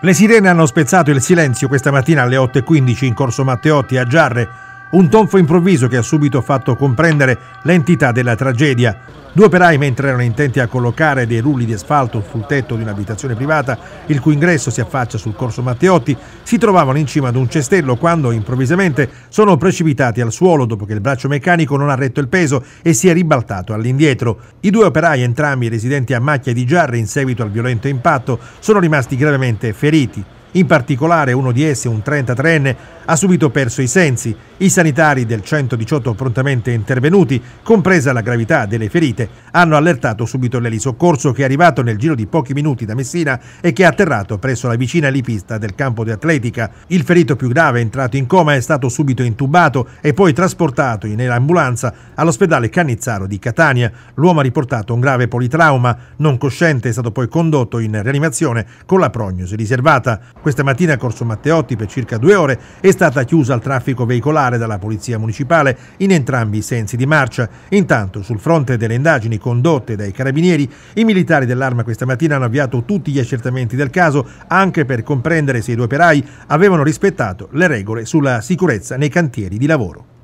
Le sirene hanno spezzato il silenzio questa mattina alle 8.15 in corso Matteotti a Giarre un tonfo improvviso che ha subito fatto comprendere l'entità della tragedia. Due operai, mentre erano intenti a collocare dei rulli di asfalto sul tetto di un'abitazione privata, il cui ingresso si affaccia sul corso Matteotti, si trovavano in cima ad un cestello quando improvvisamente sono precipitati al suolo dopo che il braccio meccanico non ha retto il peso e si è ribaltato all'indietro. I due operai, entrambi residenti a Macchia di Giarre in seguito al violento impatto, sono rimasti gravemente feriti. In particolare uno di essi, un 33enne, ha subito perso i sensi. I sanitari del 118 prontamente intervenuti, compresa la gravità delle ferite, hanno allertato subito l'elisoccorso che è arrivato nel giro di pochi minuti da Messina e che è atterrato presso la vicina lipista del campo di atletica. Il ferito più grave, entrato in coma, è stato subito intubato e poi trasportato in ambulanza all'ospedale Cannizzaro di Catania. L'uomo ha riportato un grave politrauma, non cosciente, è stato poi condotto in rianimazione con la prognosi riservata. Questa mattina a Corso Matteotti per circa due ore è stata chiusa al traffico veicolare dalla Polizia Municipale in entrambi i sensi di marcia. Intanto, sul fronte delle indagini condotte dai carabinieri, i militari dell'arma questa mattina hanno avviato tutti gli accertamenti del caso, anche per comprendere se i due operai avevano rispettato le regole sulla sicurezza nei cantieri di lavoro.